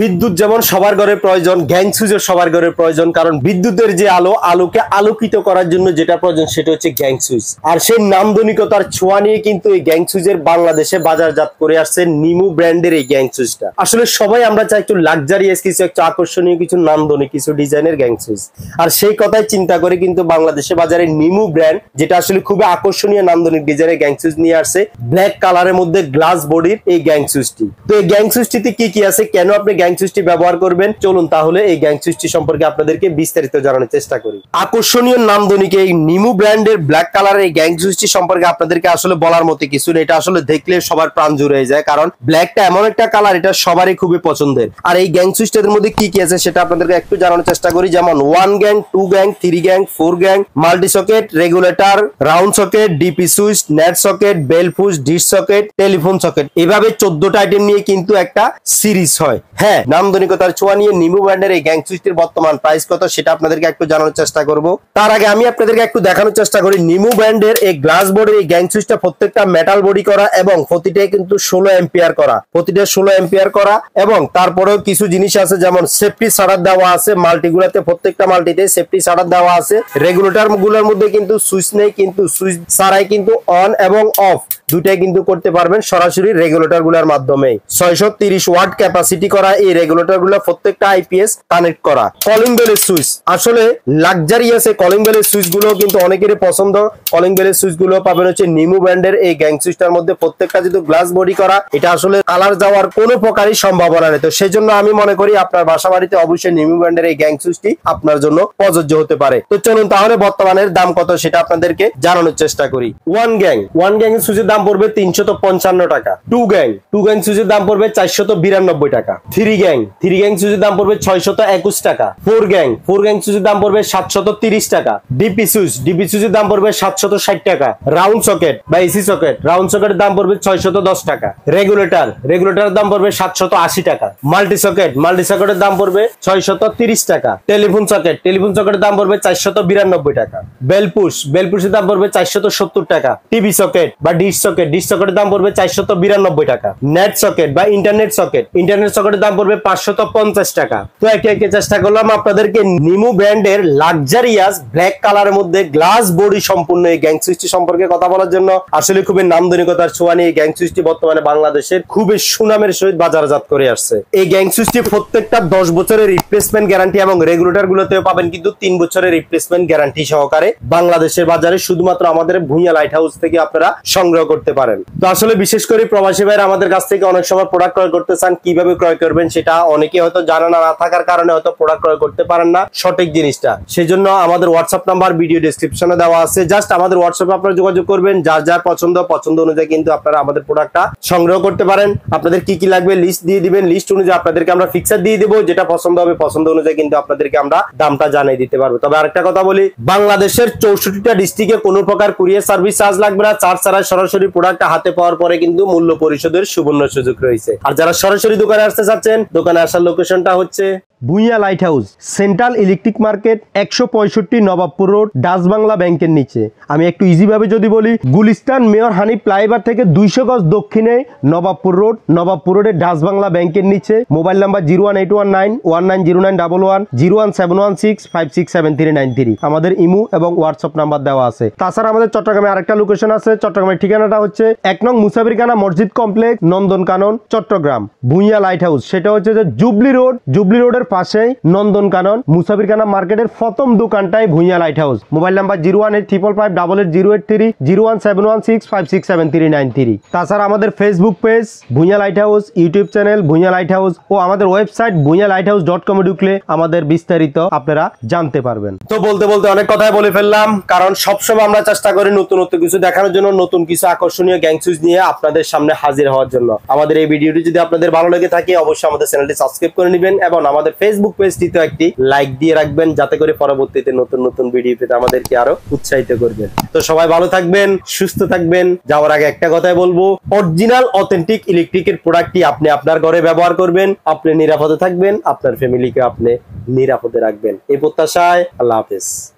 বিদ্যুৎ যেমন সবার ঘরে প্রয়োজন গ্যাং সুইচের সবার ঘরে প্রয়োজন কারণ বিদ্যুতের যে আলো আলোকে আলোকিত করার জন্য যেটা প্রয়োজন সেটা হচ্ছে গ্যাং সুইচ আর সেই নামদনিকতার ছোঁয়া নিয়ে কিন্তু এই গ্যাং সুইচের বাংলাদেশে বাজারজাত করে আসছে নিমু ব্র্যান্ডের এই গ্যাং সুইচটা আসলে সবাই আমরা চাই একটু লাক্সারিয়াস কিছু একটু আকর্ষণীয় কিছু নামদনিক কিছু ডিজাইনের গ্যাং সুইচ আর সেই কথাই চিন্তা করে কিন্তু বাংলাদেশে বাজারে নিমু ব্র্যান্ড যেটা আসলে খুবই আকর্ষণীয় নামদনিক ডিজাইনের গ্যাং সুইচ নিয়ে আসছে ব্ল্যাক কালারের মধ্যে গ্লাস বডির এই গ্যাং সুইচটি তো এই গ্যাং সুইচটিতে কি কি আছে কেন আপনি গ্যাং সুইচটি ব্যবহার করবেন চলুন তাহলে এই গ্যাং সুইচটি সম্পর্কে আপনাদেরকে বিস্তারিত জানানোর চেষ্টা করি আকর্ষণীয় নামধনিকে এই নিমু ব্র্যান্ডের ব্ল্যাক কালারের এই গ্যাং সুইচটি সম্পর্কে আপনাদেরকে আসলে বলার মতো কিছু এটা আসলে দেখলে সবার প্রাণ জুড়ে যায় কারণ ব্ল্যাকটা এমন একটা কালার এটা সবারই খুবই পছন্দের আর এই গ্যাং সুইচটার মধ্যে কি কি আছে সেটা আপনাদেরকে একটু জানানোর চেষ্টা করি যেমন one gang two gang three gang four gang multi socket regulator round socket DP switch net socket bell fuse dish socket telephone socket এভাবে চোদ্দটা আইটেম নিয়ে কিন্তু একটা সিরিজ হয় হ্যাঁ হ্যাঁ নামদনিকতার ছোঁয়া নিয়ে নিমু ব্র্যান্ডের এই বর্তমান প্রাইস কত সেটা আপনাদেরকে একটু জানানোর চেষ্টা করব তার আগে আমি আপনাদেরকে একটু দেখানোর চেষ্টা করি নিমু ব্র্যান্ডের এই গ্লাস বোর্ডের এই প্রত্যেকটা মেটাল বডি করা এবং প্রতিটাই কিন্তু ষোলো এম্পিয়ার করা প্রতিটা ষোলো এম্পিয়ার করা এবং তারপরেও কিছু জিনিস আছে যেমন সেফটি সাড়ার দেওয়া আছে মাল্টিগুলাতে প্রত্যেকটা মাল্টিতে সেফটি সাড়ার দেওয়া আছে রেগুলেটর গুলোর মধ্যে কিন্তু সুইচ নেই কিন্তু সুইচ ছাড়াই কিন্তু অন এবং অফ দুটাই কিন্তু করতে পারবেন সরাসরি রেগুলেটর গুলার মাধ্যমে ছয়শো ওয়াট ক্যাপাসিটি করা এই রেগুলেটর গুলো প্রত্যেকটা আইপিএস কানেক্ট করা কলিং বেলের সুইচ আসলে লাক্সারিয়াস আছে কলিং বেলের সুইচ গুলো কিন্তু অনেকেরই পছন্দ কলিং বেলের সুইচ গুলো পাবেন হচ্ছে নিমু ব্র্যান্ডের এই গ্যাং সুইচটার মধ্যে প্রত্যেকটা যেহেতু গ্লাস বডি করা এটা আসলে কালার যাওয়ার কোনো প্রকারই সম্ভাবনা নেই তো সেজন্য আমি মনে করি আপনার বাসা বাড়িতে অবশ্যই নিমু ব্র্যান্ডের এই গ্যাং সুইচটি আপনার জন্য প্রযোজ্য হতে পারে তো চলুন তাহলে বর্তমানের দাম কত সেটা আপনাদেরকে জানানোর চেষ্টা করি ওয়ান গ্যাং ওয়ান গ্যাং এর সুইচের দাম পড়বে তিনশো টাকা টু গ্যাং টু গ্যাং সুইচের দাম পড়বে চারশো টাকা three three gang three gang সুজির দাম পড়বে ছয়শত একুশ টাকা ফোর গ্যাং ফোর গ্যাং সুজির দাম পড়বে সাতশত তিরিশ টাকা ডিপি সুইচ ডিপি সুইচের দাম পড়বে সাতশত ষাট টাকা রাউন্ড সকেট বা এসি সকেট রাউন্ড সকেটের দাম পড়বে ছয়শত দশ টাকা রেগুলেটর রেগুলেটরের দাম পড়বে সাতশত আশি টাকা মাল্টি সকেট মাল্টি সকেটের দাম পড়বে ছয়শত তিরিশ টাকা টেলিফোন সকেট টেলিফোন সকেটের দাম পড়বে চারশত বিরানব্বই টাকা বেলপুস বেলপুসের দাম পড়বে চারশত সত্তর টাকা টিভি সকেট বা ডিস সকেট ডিস সকেটের দাম পড়বে চারশত বিরানব্বই টাকা নেট সকেট বা ইন্টারনেট সকেট ইন্টারনেট সকেটের দাম পড়বে পাঁচশত পঞ্চাশ টাকা তো একে একে চেষ্টা করলাম আপনাদেরকে নিমু ব্র্যান্ডের লাক্সারিয়াস ব্ল্যাক কালার মধ্যে গ্লাস বডি সম্পূর্ণ এই গ্যাং সুইচটি সম্পর্কে কথা বলার জন্য আসলে খুবই নামদনিকতার ছোঁয়া নিয়ে গ্যাং সুইচটি বর্তমানে বাংলাদেশের খুবই সুনামের সহিত বাজারজাত করে আসছে এই গ্যাং সুইচটি প্রত্যেকটা দশ বছরের রিপ্লেসমেন্ট গ্যারান্টি এবং রেগুলেটর গুলোতেও পাবেন কিন্তু তিন বছরের রিপ্লেসমেন্ট গ্যারান্টি সহকারে বাংলাদেশের বাজারে শুধুমাত্র আমাদের ভুঁইয়া লাইট হাউস থেকে আপনারা সংগ্রহ করতে পারেন তো আসলে বিশেষ করে প্রবাসী ভাইয়ের আমাদের কাছ থেকে অনেক সময় প্রোডাক্ট ক্রয় করতে চান কিভাবে ক্রয় করবেন সেটা অনেকে হয়তো জানা না থাকার কারণে হয়তো প্রোডাক্ট ক্রয় করতে পারেন না সঠিক জিনিসটা সেই জন্য আমাদের হোয়াটসঅ্যাপ নাম্বার ভিডিও ডিসক্রিপশনে দেওয়া আছে জাস্ট আমাদের হোয়াটসঅ্যাপে আপনারা যোগাযোগ করবেন যার যার পছন্দ পছন্দ অনুযায়ী কিন্তু আপনারা আমাদের প্রোডাক্টটা সংগ্রহ করতে পারেন আপনাদের কি কি লাগবে লিস্ট দিয়ে দিবেন লিস্ট অনুযায়ী আপনাদেরকে আমরা ফিক্সার দিয়ে দেবো যেটা পছন্দ হবে পছন্দ অনুযায়ী কিন্তু আপনাদেরকে আমরা দামটা জানিয়ে দিতে পারবো তবে আরেকটা কথা বলি বাংলাদেশের চৌষট্টিটা ডিস্ট্রিক্টে কোনো প্রকার কুরিয়ার সার্ভিস চার্জ লাগবে না চার্জ ছাড়া সরাসরি প্রোডাক্টটা হাতে পাওয়ার পরে কিন্তু মূল্য পরিশোধের সুবর্ণ সুযোগ রয়েছে আর যারা সরাসরি দোকানে আসতে চাচ্ছেন দোকানে আসার লোকেশনটা হচ্ছে Bhuiyan light house central electric market একশো পঁয়ষট্টি নবাবপুর রোড ডাস বাংলা ব্যাংকের নিচে আমি একটু ইজিভাবে যদি বলি গুলিস্তান মেয়র হানি ফ্লাইওভার থেকে দুইশো গজ দক্ষিণে নবাবপুর রোড নবাবপুর রোডের ডাস বাংলা ব্যাংকের নিচে mobile number zero one eight one nine one nine zero nine double one zero one seven one six five six seven three nine three আমাদের ইমু এবং হোয়াটসঅ্যাপ নাম্বার দেওয়া আছে তাছাড়া আমাদের চট্টগ্রামে আরেকটা লোকেশন আছে চট্টগ্রামের ঠিকানাটা হচ্ছে এক নং মুসাফিরখানা মসজিদ complex Nandankanan Chittagong Bhuiyan light house সেটা হচ্ছে যে জুবলি রোড জুবলি রোডের পাশেই নন্দনকানন মুসাফিরখানা মার্কেটের প্রথম দোকানটাই Bhuiyan light house mobile number zero one eight triple five double eight zero eight three zero one seven one six five six seven three nine three তাছাড়া আমাদের Facebook page Bhuiyan light house YouTube channel Bhuiyan light house ও আমাদের website Bhuiyan light house dot কমে ঢুকলে আমাদের বিস্তারিত আপনারা জানতে পারবেন তো বলতে বলতে অনেক কথাই বলে ফেললাম কারণ সবসময় আমরা চেষ্টা করি নতুন নতুন কিছু দেখানোর জন্য নতুন কিছু আকর্ষণীয় গ্যাং নিয়ে আপনাদের সামনে হাজির হওয়ার জন্য আমাদের এই ভিডিওটি যদি আপনাদের ভালো লেগে থাকে অবশ্যই আমাদের চ্যানেলটি সাবস্ক্রাইব করে নেবেন এবং আমাদের ফেসবুক পেজটিতে একটি লাইক দিয়ে রাখবেন যাতে করে পরবর্তীতে নতুন নতুন ভিডিও পেতে আমাদেরকে আরো উৎসাহিত করবেন তো সবাই ভালো থাকবেন সুস্থ থাকবেন যাওয়ার আগে একটা কথাই বলবো অরিজিনাল অথেন্টিক ইলেকট্রিকের প্রোডাক্টটি আপনি আপনার ঘরে ব্যবহার করবেন আপনি নিরাপদে থাকবেন আপনার ফ্যামিলিকে আপনি নিরাপদে রাখবেন এই প্রত্যাশায় আল্লাহ হাফেজ